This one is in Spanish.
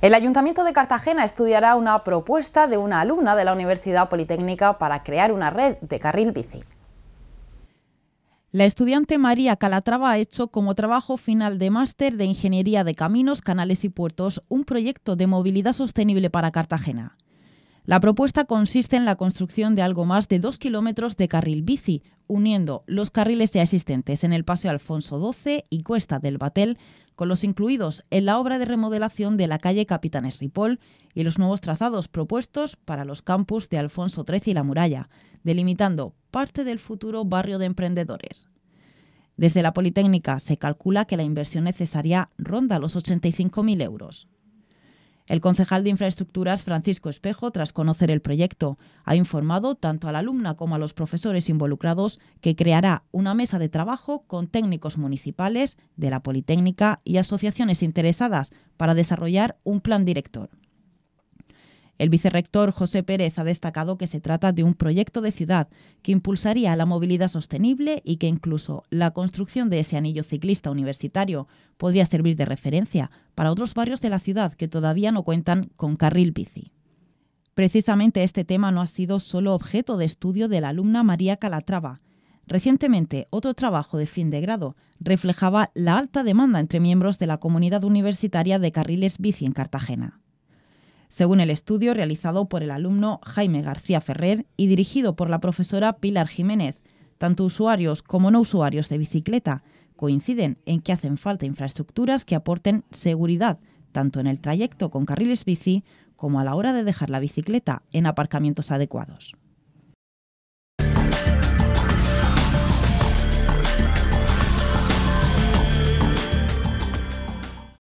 El Ayuntamiento de Cartagena estudiará una propuesta de una alumna de la Universidad Politécnica para crear una red de carril bici. La estudiante María Calatrava ha hecho como trabajo final de máster de Ingeniería de Caminos, Canales y Puertos un proyecto de movilidad sostenible para Cartagena. La propuesta consiste en la construcción de algo más de dos kilómetros de carril bici, uniendo los carriles ya existentes en el Paseo Alfonso XII y Cuesta del Batel, con los incluidos en la obra de remodelación de la calle Capitanes Ripoll y los nuevos trazados propuestos para los campus de Alfonso XIII y la muralla, delimitando parte del futuro barrio de emprendedores. Desde la Politécnica se calcula que la inversión necesaria ronda los 85.000 euros. El concejal de Infraestructuras, Francisco Espejo, tras conocer el proyecto, ha informado tanto a la alumna como a los profesores involucrados que creará una mesa de trabajo con técnicos municipales, de la Politécnica y asociaciones interesadas para desarrollar un plan director. El vicerrector José Pérez ha destacado que se trata de un proyecto de ciudad que impulsaría la movilidad sostenible y que incluso la construcción de ese anillo ciclista universitario podría servir de referencia para otros barrios de la ciudad que todavía no cuentan con carril bici. Precisamente este tema no ha sido solo objeto de estudio de la alumna María Calatrava. Recientemente, otro trabajo de fin de grado reflejaba la alta demanda entre miembros de la comunidad universitaria de carriles bici en Cartagena según el estudio realizado por el alumno Jaime García Ferrer y dirigido por la profesora Pilar Jiménez. Tanto usuarios como no usuarios de bicicleta coinciden en que hacen falta infraestructuras que aporten seguridad, tanto en el trayecto con carriles bici como a la hora de dejar la bicicleta en aparcamientos adecuados.